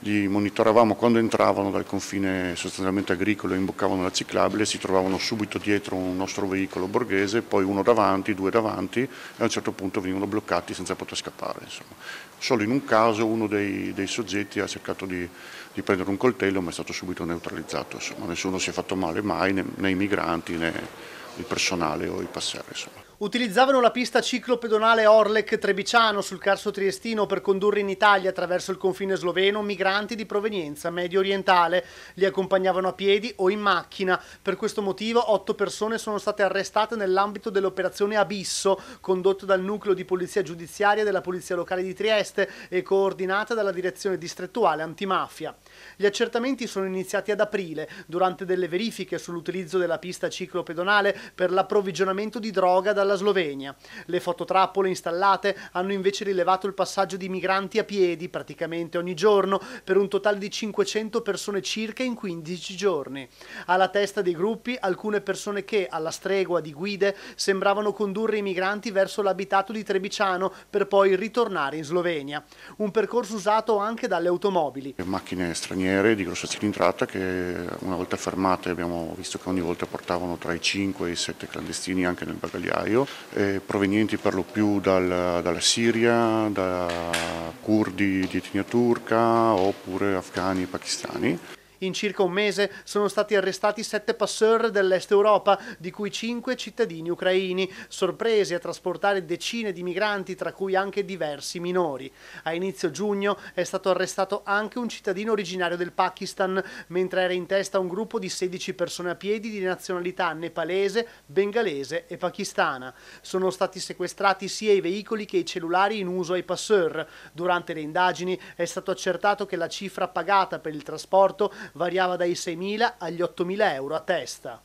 li monitoravamo quando entravano dal confine sostanzialmente agricolo, e imboccavano la ciclabile, si trovavano subito dietro un nostro veicolo borghese, poi uno davanti, due davanti e a un certo punto venivano bloccati senza poter scappare. Insomma. Solo in un caso uno dei, dei soggetti ha cercato di, di, prendere un coltello ma è stato subito neutralizzato, insomma. nessuno si è fatto male mai, né, né i migranti né il personale o i passeri. Insomma. Utilizzavano la pista ciclopedonale Orlec Trebiciano sul Carso Triestino per condurre in Italia attraverso il confine sloveno migranti di provenienza medio orientale. Li accompagnavano a piedi o in macchina. Per questo motivo otto persone sono state arrestate nell'ambito dell'operazione Abisso, condotta dal nucleo di polizia giudiziaria della Polizia Locale di Trieste e coordinata dalla direzione distrettuale antimafia. Gli accertamenti sono iniziati ad aprile. Durante delle verifiche sull'utilizzo della pista ciclopedonale per l'approvvigionamento di droga dalla Slovenia. Le fototrappole installate hanno invece rilevato il passaggio di migranti a piedi praticamente ogni giorno per un totale di 500 persone circa in 15 giorni. Alla testa dei gruppi alcune persone che, alla stregua di guide, sembravano condurre i migranti verso l'abitato di Trebiciano per poi ritornare in Slovenia. Un percorso usato anche dalle automobili. Macchine straniere di grossa cilindrata che una volta fermate abbiamo visto che ogni volta portavano tra i 5 e i altri sette clandestini anche nel bagagliaio, eh, provenienti per lo più dal, dalla Siria, da curdi di etnia turca oppure afghani e pakistani. In circa un mese sono stati arrestati sette passeur dell'Est Europa, di cui cinque cittadini ucraini, sorpresi a trasportare decine di migranti, tra cui anche diversi minori. A inizio giugno è stato arrestato anche un cittadino originario del Pakistan, mentre era in testa un gruppo di 16 persone a piedi di nazionalità nepalese, bengalese e pakistana. Sono stati sequestrati sia i veicoli che i cellulari in uso ai passeur. Durante le indagini è stato accertato che la cifra pagata per il trasporto variava dai 6.000 agli 8.000 euro a testa.